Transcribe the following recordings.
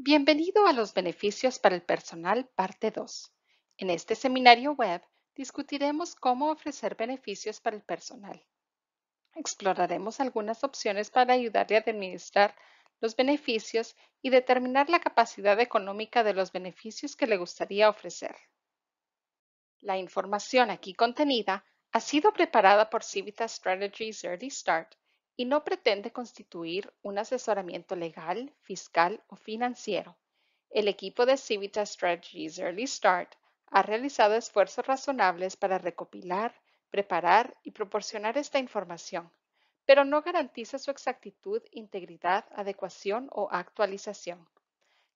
Bienvenido a los beneficios para el personal, parte 2. En este seminario web discutiremos cómo ofrecer beneficios para el personal. Exploraremos algunas opciones para ayudarle a administrar los beneficios y determinar la capacidad económica de los beneficios que le gustaría ofrecer. La información aquí contenida ha sido preparada por Civitas Strategies Early Start y no pretende constituir un asesoramiento legal, fiscal o financiero. El equipo de Civitas Strategies Early Start ha realizado esfuerzos razonables para recopilar, preparar y proporcionar esta información, pero no garantiza su exactitud, integridad, adecuación o actualización.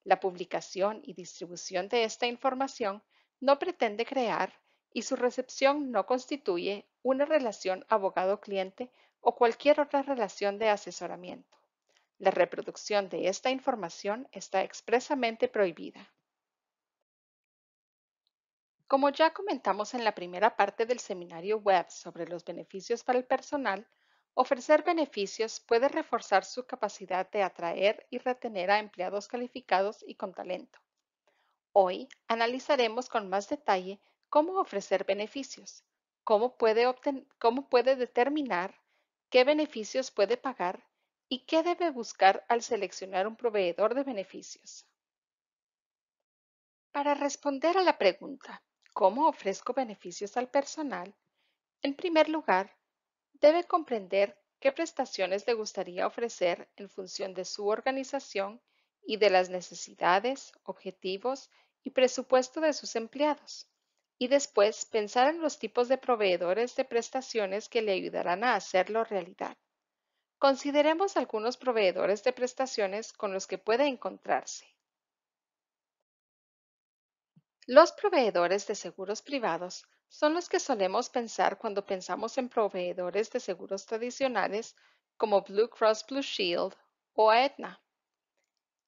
La publicación y distribución de esta información no pretende crear y su recepción no constituye una relación abogado-cliente o cualquier otra relación de asesoramiento. La reproducción de esta información está expresamente prohibida. Como ya comentamos en la primera parte del seminario web sobre los beneficios para el personal, ofrecer beneficios puede reforzar su capacidad de atraer y retener a empleados calificados y con talento. Hoy analizaremos con más detalle cómo ofrecer beneficios, cómo puede, cómo puede determinar qué beneficios puede pagar y qué debe buscar al seleccionar un proveedor de beneficios. Para responder a la pregunta, ¿cómo ofrezco beneficios al personal? En primer lugar, debe comprender qué prestaciones le gustaría ofrecer en función de su organización y de las necesidades, objetivos y presupuesto de sus empleados y después pensar en los tipos de proveedores de prestaciones que le ayudarán a hacerlo realidad. Consideremos algunos proveedores de prestaciones con los que puede encontrarse. Los proveedores de seguros privados son los que solemos pensar cuando pensamos en proveedores de seguros tradicionales como Blue Cross Blue Shield o Aetna.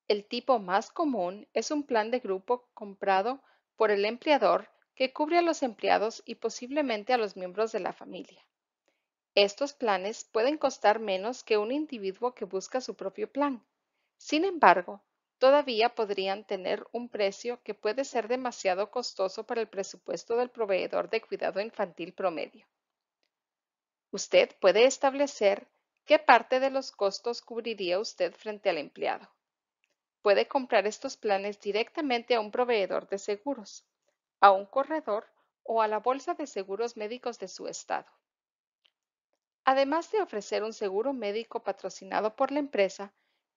El tipo más común es un plan de grupo comprado por el empleador que cubre a los empleados y posiblemente a los miembros de la familia. Estos planes pueden costar menos que un individuo que busca su propio plan. Sin embargo, todavía podrían tener un precio que puede ser demasiado costoso para el presupuesto del proveedor de cuidado infantil promedio. Usted puede establecer qué parte de los costos cubriría usted frente al empleado. Puede comprar estos planes directamente a un proveedor de seguros a un corredor o a la Bolsa de Seguros Médicos de su estado. Además de ofrecer un seguro médico patrocinado por la empresa,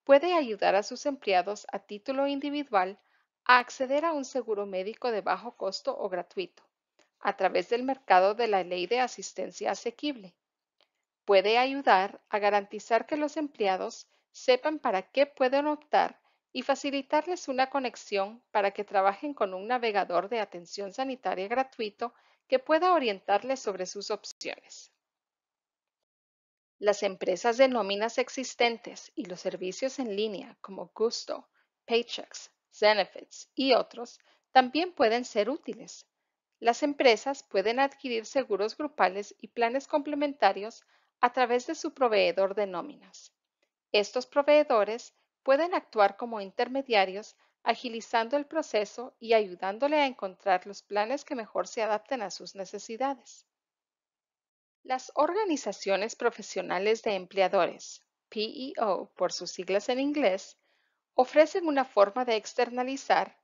puede ayudar a sus empleados a título individual a acceder a un seguro médico de bajo costo o gratuito a través del mercado de la ley de asistencia asequible. Puede ayudar a garantizar que los empleados sepan para qué pueden optar y facilitarles una conexión para que trabajen con un navegador de atención sanitaria gratuito que pueda orientarles sobre sus opciones. Las empresas de nóminas existentes y los servicios en línea como Gusto, Paychecks, Zenefits y otros también pueden ser útiles. Las empresas pueden adquirir seguros grupales y planes complementarios a través de su proveedor de nóminas. Estos proveedores pueden actuar como intermediarios, agilizando el proceso y ayudándole a encontrar los planes que mejor se adapten a sus necesidades. Las organizaciones profesionales de empleadores, PEO por sus siglas en inglés, ofrecen una forma de externalizar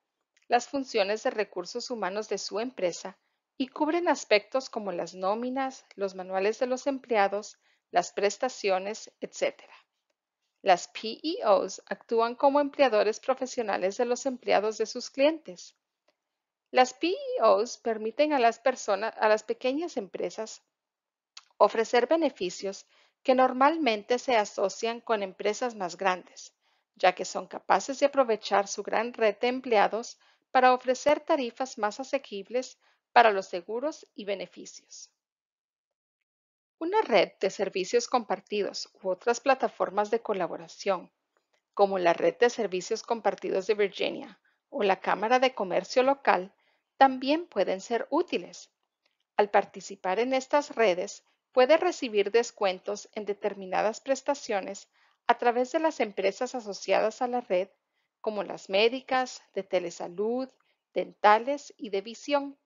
las funciones de recursos humanos de su empresa y cubren aspectos como las nóminas, los manuales de los empleados, las prestaciones, etc. Las PEOs actúan como empleadores profesionales de los empleados de sus clientes. Las PEOs permiten a las personas, a las pequeñas empresas, ofrecer beneficios que normalmente se asocian con empresas más grandes, ya que son capaces de aprovechar su gran red de empleados para ofrecer tarifas más asequibles para los seguros y beneficios. Una red de servicios compartidos u otras plataformas de colaboración, como la Red de Servicios Compartidos de Virginia o la Cámara de Comercio Local, también pueden ser útiles. Al participar en estas redes, puede recibir descuentos en determinadas prestaciones a través de las empresas asociadas a la red, como las médicas, de telesalud, dentales y de visión.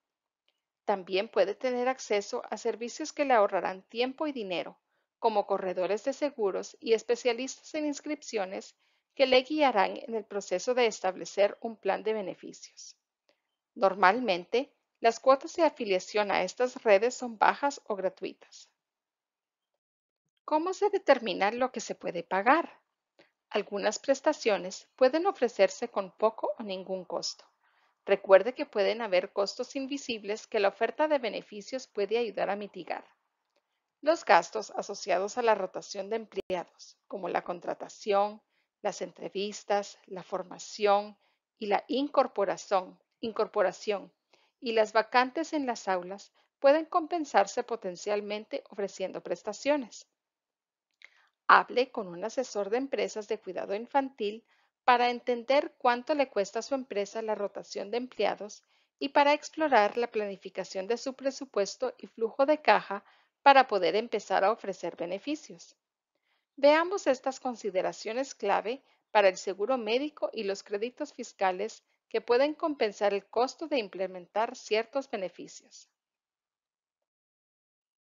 También puede tener acceso a servicios que le ahorrarán tiempo y dinero, como corredores de seguros y especialistas en inscripciones que le guiarán en el proceso de establecer un plan de beneficios. Normalmente, las cuotas de afiliación a estas redes son bajas o gratuitas. ¿Cómo se determina lo que se puede pagar? Algunas prestaciones pueden ofrecerse con poco o ningún costo. Recuerde que pueden haber costos invisibles que la oferta de beneficios puede ayudar a mitigar. Los gastos asociados a la rotación de empleados, como la contratación, las entrevistas, la formación y la incorporación, incorporación y las vacantes en las aulas pueden compensarse potencialmente ofreciendo prestaciones. Hable con un asesor de empresas de cuidado infantil para entender cuánto le cuesta a su empresa la rotación de empleados y para explorar la planificación de su presupuesto y flujo de caja para poder empezar a ofrecer beneficios. Veamos estas consideraciones clave para el seguro médico y los créditos fiscales que pueden compensar el costo de implementar ciertos beneficios.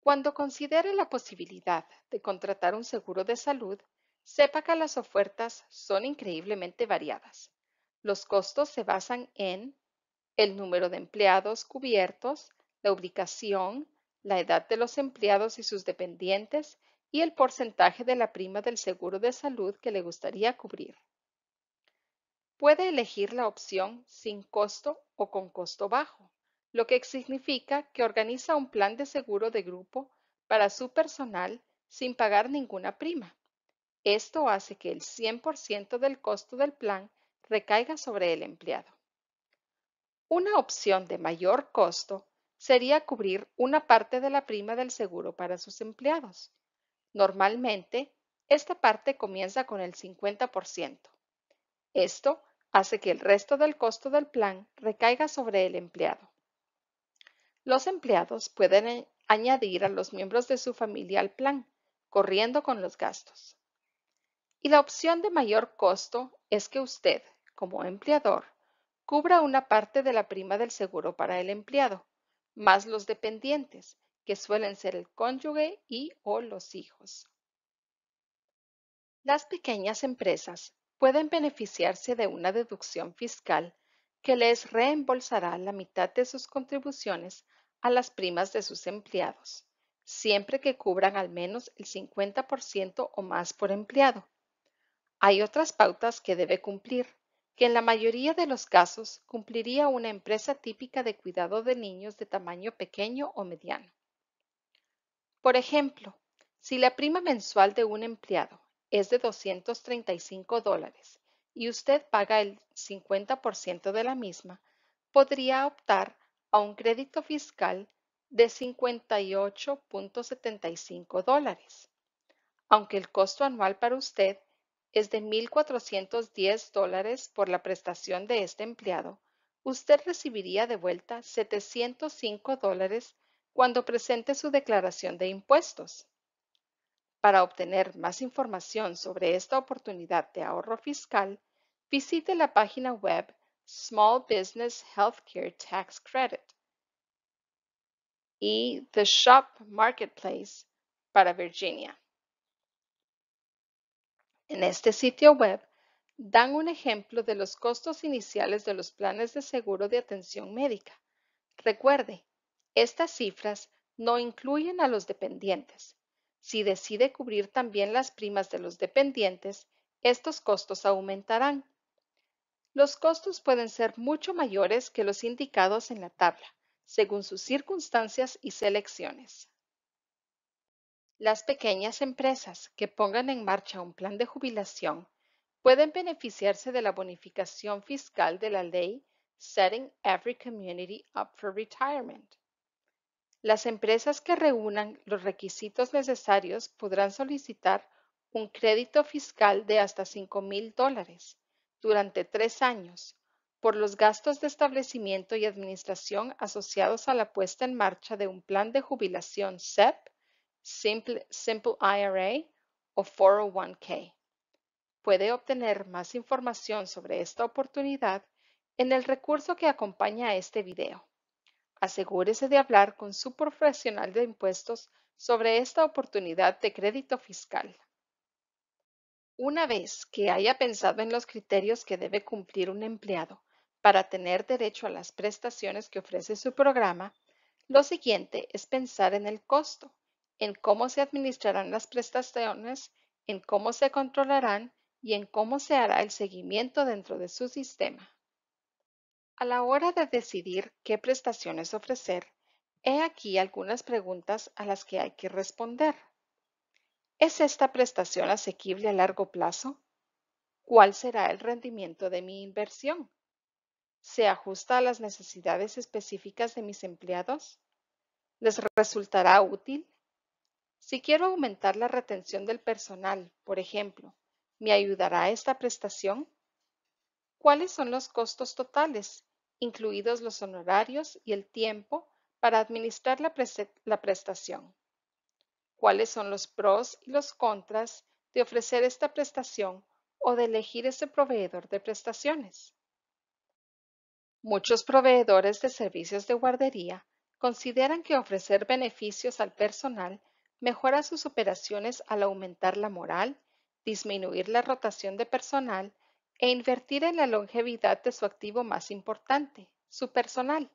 Cuando considere la posibilidad de contratar un seguro de salud, Sepa que las ofertas son increíblemente variadas. Los costos se basan en el número de empleados cubiertos, la ubicación, la edad de los empleados y sus dependientes y el porcentaje de la prima del seguro de salud que le gustaría cubrir. Puede elegir la opción sin costo o con costo bajo, lo que significa que organiza un plan de seguro de grupo para su personal sin pagar ninguna prima. Esto hace que el 100% del costo del plan recaiga sobre el empleado. Una opción de mayor costo sería cubrir una parte de la prima del seguro para sus empleados. Normalmente, esta parte comienza con el 50%. Esto hace que el resto del costo del plan recaiga sobre el empleado. Los empleados pueden eh, añadir a los miembros de su familia al plan, corriendo con los gastos. Y la opción de mayor costo es que usted, como empleador, cubra una parte de la prima del seguro para el empleado, más los dependientes, que suelen ser el cónyuge y o los hijos. Las pequeñas empresas pueden beneficiarse de una deducción fiscal que les reembolsará la mitad de sus contribuciones a las primas de sus empleados, siempre que cubran al menos el 50% o más por empleado hay otras pautas que debe cumplir, que en la mayoría de los casos cumpliría una empresa típica de cuidado de niños de tamaño pequeño o mediano. Por ejemplo, si la prima mensual de un empleado es de 235 dólares y usted paga el 50% de la misma, podría optar a un crédito fiscal de 58.75 dólares, aunque el costo anual para usted es de 1.410 dólares por la prestación de este empleado, usted recibiría de vuelta 705 dólares cuando presente su declaración de impuestos. Para obtener más información sobre esta oportunidad de ahorro fiscal, visite la página web Small Business Healthcare Tax Credit y The Shop Marketplace para Virginia. En este sitio web dan un ejemplo de los costos iniciales de los planes de seguro de atención médica. Recuerde, estas cifras no incluyen a los dependientes. Si decide cubrir también las primas de los dependientes, estos costos aumentarán. Los costos pueden ser mucho mayores que los indicados en la tabla, según sus circunstancias y selecciones. Las pequeñas empresas que pongan en marcha un plan de jubilación pueden beneficiarse de la bonificación fiscal de la ley Setting Every Community Up for Retirement. Las empresas que reúnan los requisitos necesarios podrán solicitar un crédito fiscal de hasta $5,000 dólares durante tres años por los gastos de establecimiento y administración asociados a la puesta en marcha de un plan de jubilación SEP simple, IRA o 401k. Puede obtener más información sobre esta oportunidad en el recurso que acompaña a este video. Asegúrese de hablar con su profesional de impuestos sobre esta oportunidad de crédito fiscal. Una vez que haya pensado en los criterios que debe cumplir un empleado para tener derecho a las prestaciones que ofrece su programa, lo siguiente es pensar en el costo en cómo se administrarán las prestaciones, en cómo se controlarán y en cómo se hará el seguimiento dentro de su sistema. A la hora de decidir qué prestaciones ofrecer, he aquí algunas preguntas a las que hay que responder. ¿Es esta prestación asequible a largo plazo? ¿Cuál será el rendimiento de mi inversión? ¿Se ajusta a las necesidades específicas de mis empleados? ¿Les resultará útil? Si quiero aumentar la retención del personal, por ejemplo, ¿me ayudará esta prestación? ¿Cuáles son los costos totales, incluidos los honorarios y el tiempo para administrar la, prestación? ¿Cuáles son los pros y los contras de ofrecer esta prestación o de elegir ese proveedor de prestaciones? Muchos proveedores de servicios de guardería consideran que ofrecer beneficios al personal Mejora sus operaciones al aumentar la moral, disminuir la rotación de personal e invertir en la longevidad de su activo más importante, su personal.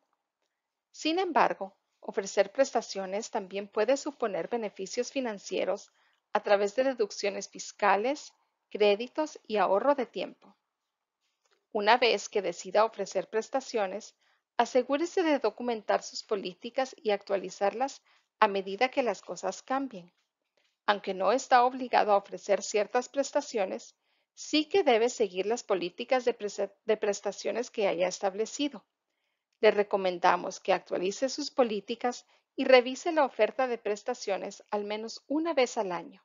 Sin embargo, ofrecer prestaciones también puede suponer beneficios financieros a través de deducciones fiscales, créditos y ahorro de tiempo. Una vez que decida ofrecer prestaciones, asegúrese de documentar sus políticas y actualizarlas a medida que las cosas cambien. Aunque no está obligado a ofrecer ciertas prestaciones, sí que debe seguir las políticas de, prestaciones que haya establecido. Le recomendamos que actualice sus políticas y revise la oferta de prestaciones al menos una vez al año.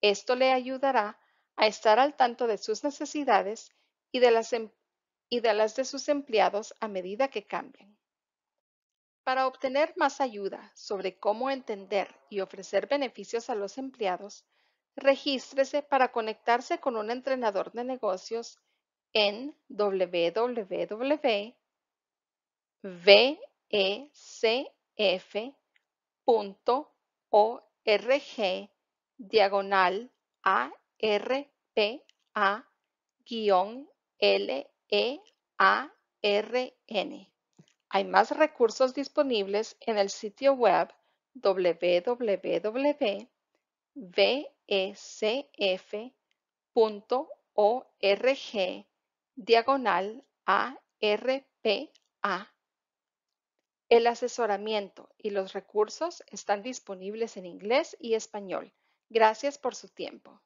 Esto le ayudará a estar al tanto de sus necesidades y de las, em-, de, sus empleados a medida que cambien. Para obtener más ayuda sobre cómo entender y ofrecer beneficios a los empleados, regístrese para conectarse con un entrenador de negocios en www.vecf.org diagonal r learn hay más recursos disponibles en el sitio web www.becf.org diagonal ARPA. El asesoramiento y los recursos están disponibles en inglés y español. Gracias por su tiempo.